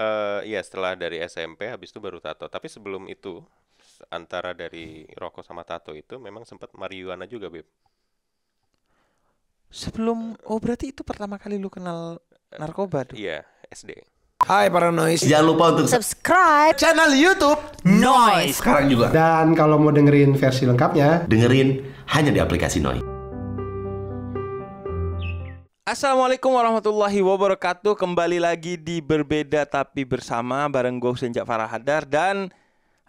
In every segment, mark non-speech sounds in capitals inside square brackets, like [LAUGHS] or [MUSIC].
uh, iya setelah dari SMP habis itu baru tato. Tapi sebelum itu antara dari rokok sama tato itu memang sempat marijuana juga, beb Sebelum oh berarti itu pertama kali lu kenal eh, narkoba tuh. Iya, SD. Hai para noise, jangan lupa untuk subscribe channel YouTube Noise sekarang juga. Dan kalau mau dengerin versi lengkapnya, dengerin hanya di aplikasi Noise. Assalamualaikum warahmatullahi wabarakatuh Kembali lagi di Berbeda Tapi Bersama Bareng gue Hussein Jafar Hadar Dan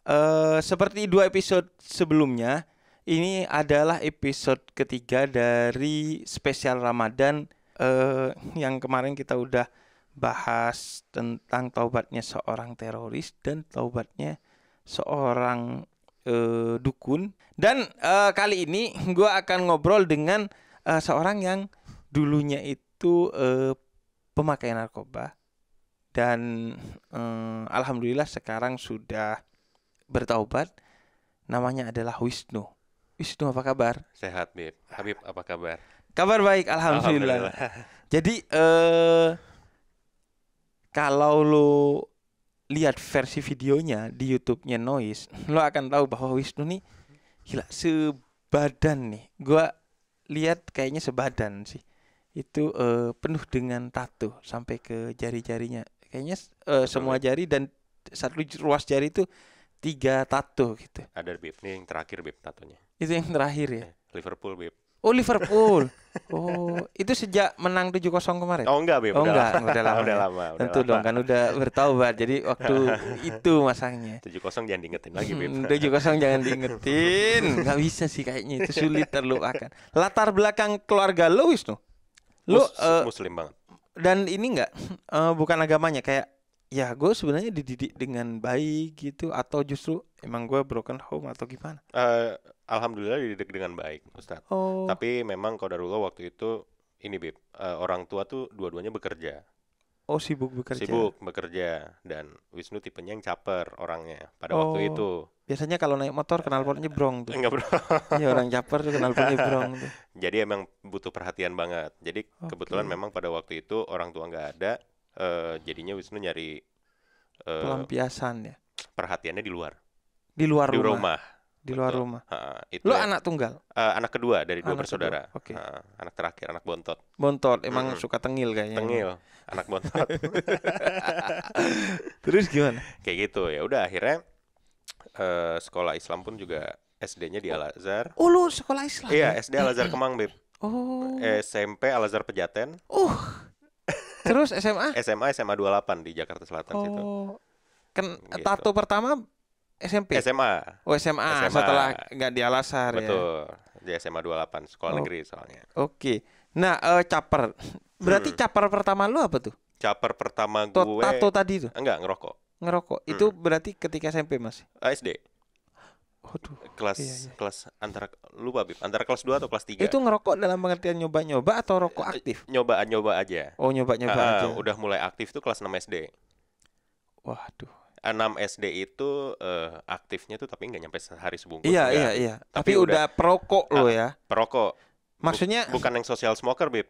uh, seperti dua episode sebelumnya Ini adalah episode ketiga dari spesial Ramadan uh, Yang kemarin kita udah bahas tentang taubatnya seorang teroris Dan taubatnya seorang uh, dukun Dan uh, kali ini gue akan ngobrol dengan uh, seorang yang dulunya itu eh, pemakaian narkoba dan eh, alhamdulillah sekarang sudah bertaubat. Namanya adalah Wisnu. Wisnu apa kabar? Sehat, Bib. Habib apa kabar? Kabar baik, alhamdulillah. alhamdulillah. Jadi eh kalau lo lihat versi videonya di YouTube-nya Noise, lo akan tahu bahwa Wisnu nih gila sebadan nih. Gua lihat kayaknya sebadan sih itu uh, penuh dengan tato sampai ke jari-jarinya. Kayaknya uh, semua jari dan satu ruas jari itu tiga tato gitu. Ada Bib, ini yang terakhir Bib tatonya. Itu yang terakhir ya. Eh, Liverpool Bib. Oh Liverpool. [LAUGHS] oh, itu sejak menang 7-0 kemarin. Oh enggak, Bib. Oh enggak, [LAUGHS] lama. udah lama. Ya. udah lama. Udah Tentu lama. dong kan udah bertaubat. Jadi waktu [LAUGHS] itu masangnya. 7-0 jangan diingetin lagi, Bib. 7-0 hmm, jangan diingetin. Enggak bisa sih kayaknya itu sulit terlupakan. Latar belakang keluarga Louis tuh. No? lu uh, muslim banget dan ini enggak uh, eh, bukan agamanya kayak ya gue sebenarnya dididik dengan baik gitu atau justru emang gue broken home atau gimana? Uh, Alhamdulillah dididik dengan baik Ustadz. Oh. Tapi memang kau waktu itu ini Bib, uh, orang tua tuh dua-duanya bekerja. Oh sibuk bekerja. Sibuk bekerja dan Wisnu tipenya yang caper orangnya pada oh, waktu itu. Biasanya kalau naik motor kenal knalpot nyebrong tuh. Enggak bro. Iya orang caper tuh kenal knalpot [LAUGHS] nyebrong tuh. Jadi emang butuh perhatian banget. Jadi okay. kebetulan memang pada waktu itu orang tua nggak ada, uh, jadinya Wisnu nyari uh, pelampiasan ya. Perhatiannya di luar. Di luar di rumah. rumah di luar Betul. rumah. Uh, itu Lu ya. anak tunggal? Uh, anak kedua dari dua anak bersaudara. Okay. Uh, anak terakhir anak bontot. Bontot emang hmm. suka tengil kayaknya. Tengil, anak bontot. [LAUGHS] Terus gimana? Kayak gitu ya. Udah akhirnya uh, sekolah Islam pun juga SD-nya di Al Azhar. Oh, lu sekolah Islam? Iya, SD Al Azhar Kemang, Beb. Oh. SMP Al Azhar Pejaten. Uh. Terus SMA? SMA SMA 28 di Jakarta Selatan oh. situ. Kan gitu. tato pertama SMP? SMA. Oh SMA, SMA. setelah nggak di Alasar Betul. ya. Betul. Di SMA 28 sekolah oh. negeri soalnya. Oke. Okay. Nah, uh, caper. Berarti hmm. caper pertama lu apa tuh? Caper pertama gue. Tato tadi tuh? Enggak, ngerokok. Ngerokok. Hmm. Itu berarti ketika SMP Mas? Eh, SD. Aduh, Kelas iya, iya. kelas antara lu Bib, antara kelas 2 atau kelas 3. Itu ngerokok dalam pengertian nyoba-nyoba atau rokok eh, aktif? Nyoba-nyoba aja. Oh, nyoba-nyoba uh, aja. Udah mulai aktif tuh kelas 6 SD. Waduh enam SD itu uh, aktifnya tuh tapi nggak nyampe sehari sebungkus. Iya, juga. iya, iya. Tapi, tapi udah, udah perokok lo ah, ya. Perokok. Maksudnya Buk bukan yang social smoker, Bib.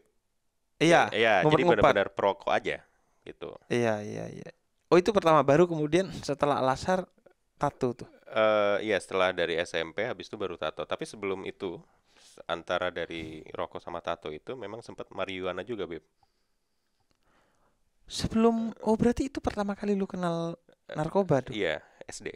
Iya. Ya, iya, jadi benar-benar perokok aja gitu. Iya, iya, iya. Oh, itu pertama baru kemudian setelah Alasar tato tuh. Uh, iya, setelah dari SMP habis itu baru tato. Tapi sebelum itu antara dari rokok sama tato itu memang sempat marijuana juga, Bib. Sebelum oh berarti itu pertama kali lu kenal narkoba tuh. Iya, SD.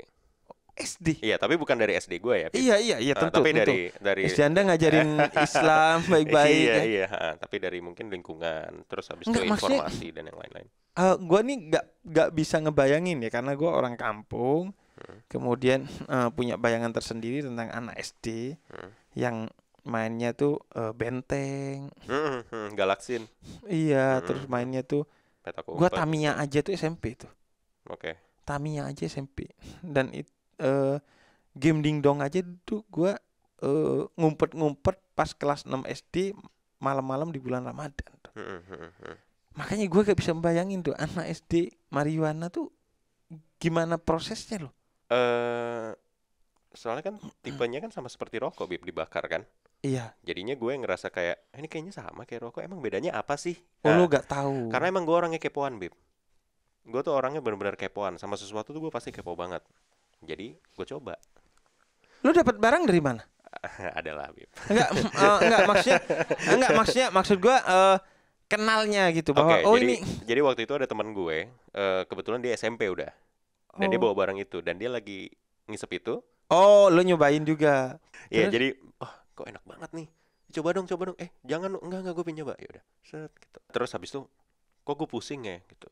SD. Iya, tapi bukan dari SD gue ya. Iya, iya, iya ah, tentu. Uh, tapi tentu. dari dari SD Anda ngajarin [LAUGHS] iya, Islam baik-baik. iya, ya. iya, tapi dari mungkin lingkungan, terus habis Nggak, itu informasi maksudnya, dan yang lain-lain. Uh, eh, gue nih nggak nggak bisa ngebayangin ya karena gue orang kampung. Hmm. Kemudian uh, punya bayangan tersendiri tentang anak SD hmm. yang mainnya tuh uh, benteng. Hmm, hmm, hmm, galaksin. Iya, hmm. terus hmm, hmm. mainnya tuh Gue Tamiya aja tuh SMP tuh. Oke. Okay. Tamiya aja SMP dan it, uh, game dingdong aja tuh gue uh, ngumpet-ngumpet pas kelas 6 SD malam-malam di bulan Ramadan tuh. Hmm, hmm, hmm, makanya gue gak bisa bayangin tuh anak SD mariwana tuh gimana prosesnya loh uh, soalnya kan tipenya kan sama seperti rokok bib dibakar kan Iya. Jadinya gue ngerasa kayak eh, ini kayaknya sama kayak rokok. Emang bedanya apa sih? Nah, oh, lu nah, gak tahu. Karena emang gue orangnya kepoan, Bib gue tuh orangnya benar-benar kepoan sama sesuatu tuh gue pasti kepo banget jadi gue coba lu dapat barang dari mana [LAUGHS] adalah Bib. enggak uh, enggak maksudnya enggak maksudnya maksud gue uh, kenalnya gitu bahwa okay, oh jadi, ini jadi waktu itu ada teman gue uh, kebetulan dia SMP udah dan oh. dia bawa barang itu dan dia lagi ngisep itu oh lu nyobain juga Iya jadi oh kok enak banget nih coba dong coba dong eh jangan enggak enggak gue pinjam ya udah set gitu. terus habis itu kok gue pusing ya gitu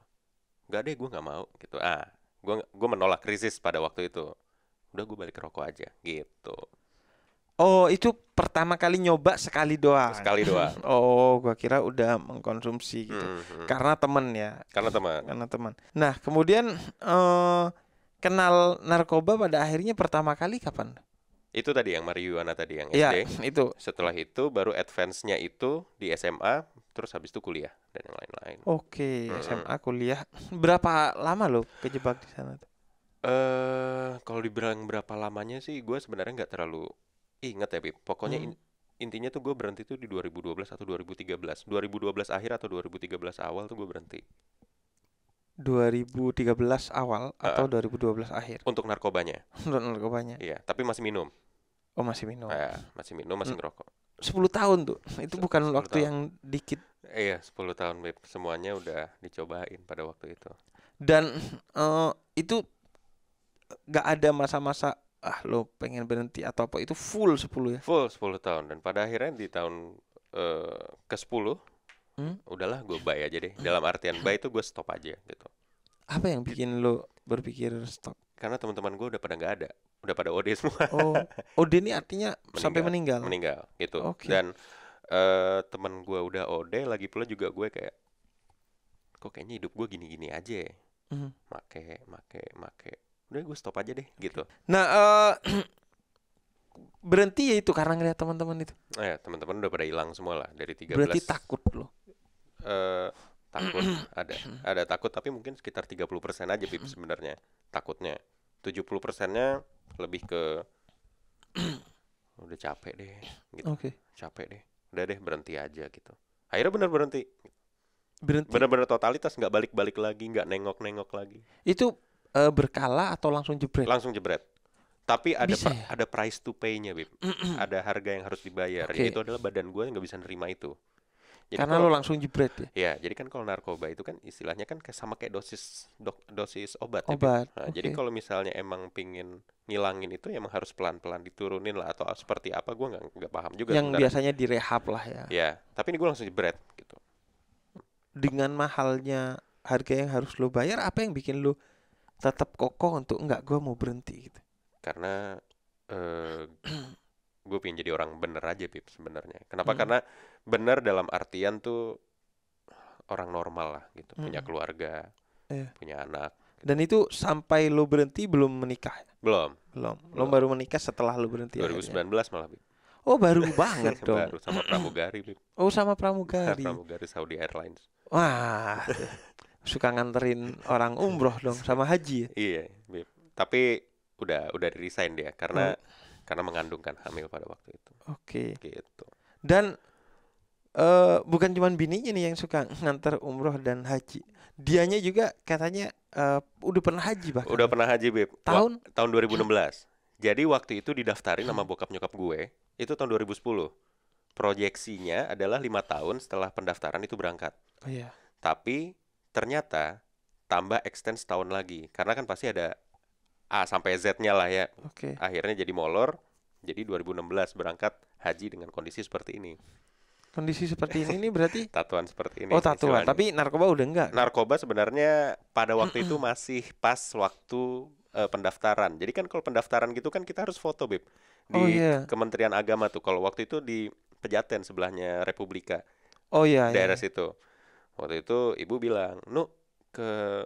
gak deh gue nggak mau gitu ah gue gue menolak krisis pada waktu itu udah gue balik ke rokok aja gitu oh itu pertama kali nyoba sekali doang sekali doang [LAUGHS] oh gue kira udah mengkonsumsi gitu mm hmm. karena temen ya karena teman karena teman nah kemudian eh, kenal narkoba pada akhirnya pertama kali kapan itu tadi yang Mariuana tadi yang SD ya, itu setelah itu baru advance-nya itu di SMA terus habis itu kuliah dan yang lain-lain. Oke, okay, hmm. SMA kuliah. Berapa lama lo kejebak di sana? tuh? Eh, uh, kalau dibilang berapa lamanya sih gue sebenarnya nggak terlalu inget ya, Bib. Pokoknya hmm. in intinya tuh gue berhenti tuh di 2012 atau 2013. 2012 akhir atau 2013 awal tuh gue berhenti. 2013 awal uh, atau 2012 akhir? Untuk narkobanya. untuk narkobanya. Iya, tapi masih minum. Oh, masih minum. Uh, masih minum, masih hmm. ngerokok. 10 tahun tuh. [LAUGHS] Itu bukan waktu tahun. yang dikit. Iya, 10 tahun babe. Semuanya udah dicobain pada waktu itu. Dan uh, itu gak ada masa-masa ah lo pengen berhenti atau apa itu full 10 ya. Full 10 tahun dan pada akhirnya di tahun uh, eh, ke-10 hmm? udahlah gue buy aja deh. [LAUGHS] Dalam artian buy itu gue stop aja gitu. Apa yang bikin lo berpikir stop? Karena teman-teman gue udah pada nggak ada udah pada OD semua. Oh, [LAUGHS] OD ini artinya meninggal, sampai meninggal. Meninggal gitu. Okay. Dan uh, eh, teman gue udah OD lagi pula juga gue kayak kok kayaknya hidup gue gini-gini aja. Mm-hmm. Make, make, make. Udah gue stop aja deh gitu. Nah, uh, [CLEARS THROAT] berhenti ya itu karena ngeliat teman-teman itu. Nah, ya, teman-teman udah pada hilang semua lah dari 13. Berarti takut loh. Uh, takut [CLEARS THROAT] ada ada takut tapi mungkin sekitar 30% aja sebenarnya takutnya 70 persennya lebih ke [CLEARS THROAT] udah capek deh gitu okay. capek deh udah deh berhenti aja gitu akhirnya benar berhenti berhenti benar-benar totalitas nggak balik-balik lagi nggak nengok-nengok lagi itu uh, berkala atau langsung jebret langsung jebret tapi ada bisa, ya? ada price to pay-nya bib [CLEARS THROAT] ada harga yang harus dibayar okay. Itu adalah badan gue nggak bisa nerima itu jadi Karena kalau, lo langsung jebret ya. Iya, jadi kan kalau narkoba itu kan istilahnya kan sama kayak dosis dok, dosis obat. Ya, obat. Ya, nah, okay. Jadi kalau misalnya emang pingin ngilangin itu ya emang harus pelan-pelan diturunin lah atau seperti apa gue nggak nggak paham juga. Yang sebenarnya. biasanya direhab lah ya. Iya, tapi ini gue langsung jebret gitu. Dengan mahalnya harga yang harus lo bayar, apa yang bikin lo tetap kokoh untuk nggak gue mau berhenti gitu? Karena eh, gue pengen jadi orang bener aja pip sebenarnya kenapa hmm. karena bener dalam artian tuh orang normal lah gitu hmm. punya keluarga yeah. punya anak gitu. dan itu sampai lo berhenti belum menikah ya? belum belum lo baru menikah setelah lo berhenti 2019 akhirnya. malah pip oh baru [LAUGHS] banget dong baru sama pramugari pip oh sama pramugari [LAUGHS] pramugari Saudi Airlines wah [LAUGHS] suka nganterin orang umroh dong sama haji ya? iya pip tapi udah udah resign dia karena oh karena mengandung kan hamil pada waktu itu. Oke. Okay. Gitu. Dan uh, bukan cuma bininya nih yang suka ngantar umroh dan haji. Dianya juga katanya uh, udah pernah haji bahkan. Udah pernah haji, Beb. Tahun Wa tahun 2016. Jadi waktu itu didaftarin nama bokap nyokap gue itu tahun 2010. Proyeksinya adalah lima tahun setelah pendaftaran itu berangkat. Oh iya. Tapi ternyata tambah extend setahun lagi karena kan pasti ada A sampai Z-nya lah ya. Oke. Okay. Akhirnya jadi molor. Jadi 2016 berangkat haji dengan kondisi seperti ini. Kondisi seperti ini ini [LAUGHS] berarti tatuan seperti ini. Oh, tatuan. Istilahnya. Tapi narkoba udah enggak. Narkoba sebenarnya pada waktu itu masih pas waktu uh, pendaftaran. Jadi kan kalau pendaftaran gitu kan kita harus foto, Beb. Di oh, yeah. Kementerian Agama tuh. Kalau waktu itu di Pejaten sebelahnya Republika. Oh iya. Yeah, daerah yeah. situ. Waktu itu ibu bilang, "Nu, ke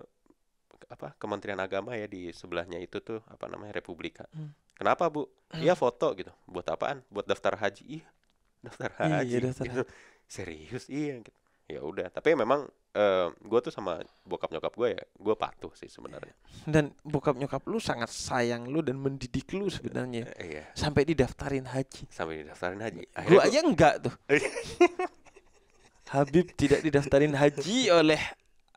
apa Kementerian Agama ya di sebelahnya itu tuh apa namanya Republika. Hmm. Kenapa bu? Hmm. Iya hmm. foto gitu. Buat apaan? Buat daftar haji. Iya daftar haji. Iya daftar gitu. haji. Serius iya gitu. Ya udah. Tapi memang uh, eh, gue tuh sama bokap nyokap gue ya gue patuh sih sebenarnya. Dan bokap nyokap lu sangat sayang lu dan mendidik lu sebenarnya. Uh, iya. Sampai didaftarin haji. Sampai didaftarin haji. Gue aja enggak tuh. [LAUGHS] Habib tidak didaftarin haji oleh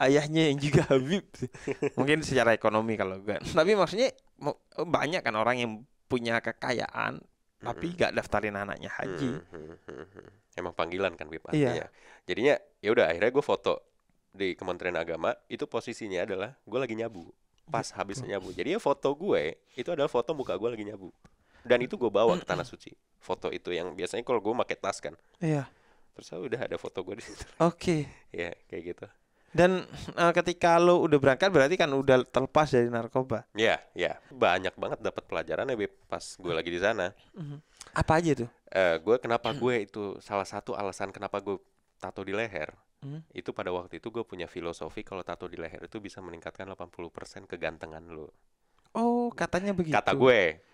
ayahnya yang juga Habib [LAUGHS] mungkin secara ekonomi kalau gue tapi maksudnya oh, banyak kan orang yang punya kekayaan tapi gak daftarin anaknya haji mm-hmm, mm-hmm. emang panggilan kan Habib iya. ya jadinya ya udah akhirnya gue foto di Kementerian Agama itu posisinya adalah gue lagi nyabu pas iya. habis nyabu jadi foto gue itu adalah foto muka gue lagi nyabu dan itu gue bawa ke tanah suci foto itu yang biasanya kalau gue pakai tas kan iya terus oh, udah ada foto gue di situ oke okay. [LAUGHS] ya kayak gitu dan uh, ketika lo udah berangkat berarti kan udah terlepas dari narkoba. Iya, ya, iya. Banyak banget dapat ya Beb pas gue lagi di sana. Mhm. Apa aja tuh? Uh, eh, gue kenapa gue itu salah satu alasan kenapa gue tato di leher. Hmm? Itu pada waktu itu gue punya filosofi kalau tato di leher itu bisa meningkatkan 80% kegantengan lo. Oh, katanya begitu. Kata gue.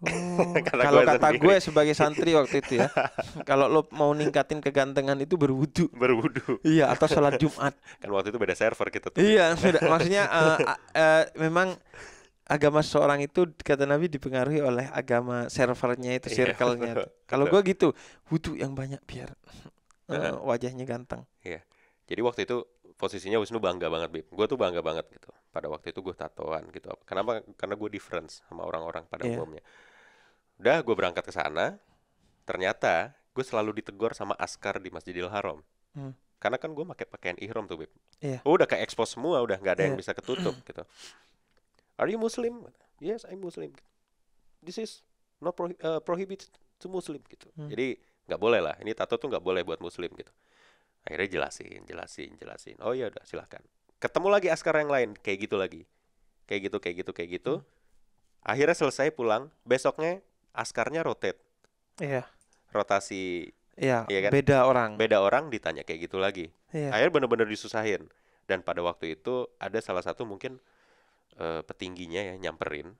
Oh. [LAUGHS] kalau kata sendiri. gue ya sebagai santri waktu itu ya, [LAUGHS] kalau lo mau ningkatin kegantengan itu berwudu. Berwudu. Iya, atau sholat Jumat. [LAUGHS] Kan waktu itu beda server kita tuh. Iya, sudah. maksudnya uh, uh, memang agama seorang itu kata Nabi dipengaruhi oleh agama servernya itu, iya, circle-nya. kalau gue gitu, wudu yang banyak biar uh, wajahnya ganteng. Iya. Jadi waktu itu posisinya Wisnu bangga banget, Bib. Gue tuh bangga banget gitu. Pada waktu itu gue tatoan gitu. Kenapa? Karena gue difference sama orang-orang pada yeah. umumnya Udah gue berangkat ke sana, ternyata gue selalu ditegur sama askar di Masjidil Haram. Hmm. Karena kan gue pakai pakaian ihram tuh, Bib. Yeah. Oh, udah kayak expose semua, udah nggak ada yeah. yang iya. bisa ketutup [CLEARS THROAT] gitu. Are you Muslim? Yes, I'm Muslim. This is not pro uh, eh, prohibited to Muslim gitu. Hmm. Jadi nggak boleh lah. Ini tato tuh nggak boleh buat Muslim gitu. Akhirnya jelasin, jelasin, jelasin. Oh iya, udah, silahkan. Ketemu lagi askar yang lain, kayak gitu lagi, kayak gitu, kayak gitu, kayak gitu. Hmm. Akhirnya selesai pulang. Besoknya askarnya rotate. Iya. Yeah. Rotasi. Iya. Yeah, kan? Beda orang. Beda orang ditanya kayak gitu lagi. Iya. Akhirnya benar benar disusahin. Dan pada waktu itu ada salah satu mungkin uh, petingginya ya nyamperin.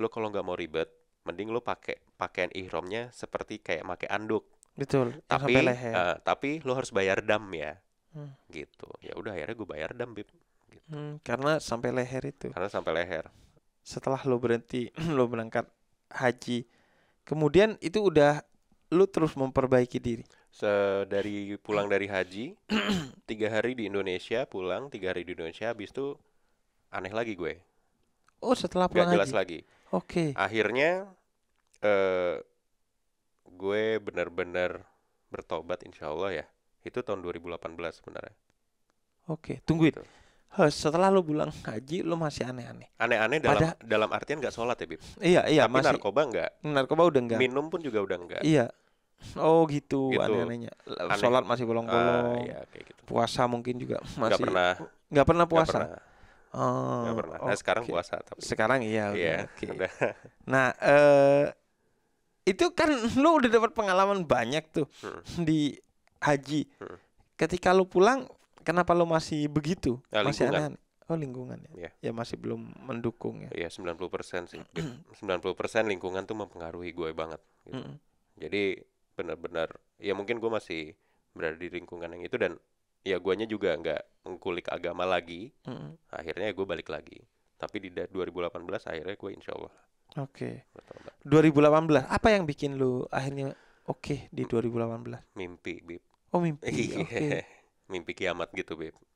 Lo kalau nggak mau ribet, mending lo pakai pakaian ihromnya seperti kayak pakai anduk. Betul. Tapi Uh, tapi lo harus bayar dam ya. Hmm. Gitu. Ya udah akhirnya gue bayar dam bib. Gitu. Hmm, karena sampai leher itu. Karena sampai leher. Setelah lo berhenti lo [CLEARS THROAT] berangkat haji kemudian itu udah lu terus memperbaiki diri Se dari pulang dari haji [CLEARS THROAT] tiga hari di Indonesia pulang tiga hari di Indonesia habis itu aneh lagi gue oh setelah pulang Gak jelas haji. lagi oke okay. akhirnya uh, gue bener-bener bertobat insya Allah ya itu tahun 2018 sebenarnya oke okay. tungguin gitu setelah lu pulang haji lu masih aneh-aneh. Aneh-aneh dalam Pada, dalam artian nggak sholat ya, Bib. Iya, iya, Tapi masih, narkoba nggak. Narkoba udah nggak. Minum pun juga udah nggak. Iya. Oh gitu, gitu. aneh-anehnya. Aneh. Sholat masih ah, bolong-bolong. Uh, iya, gitu. Puasa mungkin juga masih. Gak pernah. Gak pernah puasa. Gak pernah. Oh, gak pernah. Nah, okay. sekarang puasa tapi. Sekarang iya. Iya. okay. [LAUGHS] Nah, eh itu kan lu udah dapat pengalaman banyak tuh hmm. di haji. Hmm. Ketika lu pulang kenapa lo masih begitu? Nah, masih aneh. Oh, lingkungan ya. Yeah. Ya masih belum mendukung ya. Iya, sembilan yeah, 90% sih. [CLEARS THROAT] persen lingkungan tuh mempengaruhi gue banget gitu. Mm -hmm. Jadi benar-benar ya mungkin gue masih berada di lingkungan yang itu dan ya guanya juga nggak mengkulik agama lagi. Mm -hmm. Akhirnya ya gue balik lagi. Tapi di 2018 akhirnya gue insya Allah. Oke. Okay. 2018. Apa yang bikin lu akhirnya oke okay di 2018? Mimpi, Bib. Oh, mimpi. [LAUGHS] Iya. Oke. Okay mimpi kiamat gitu Beb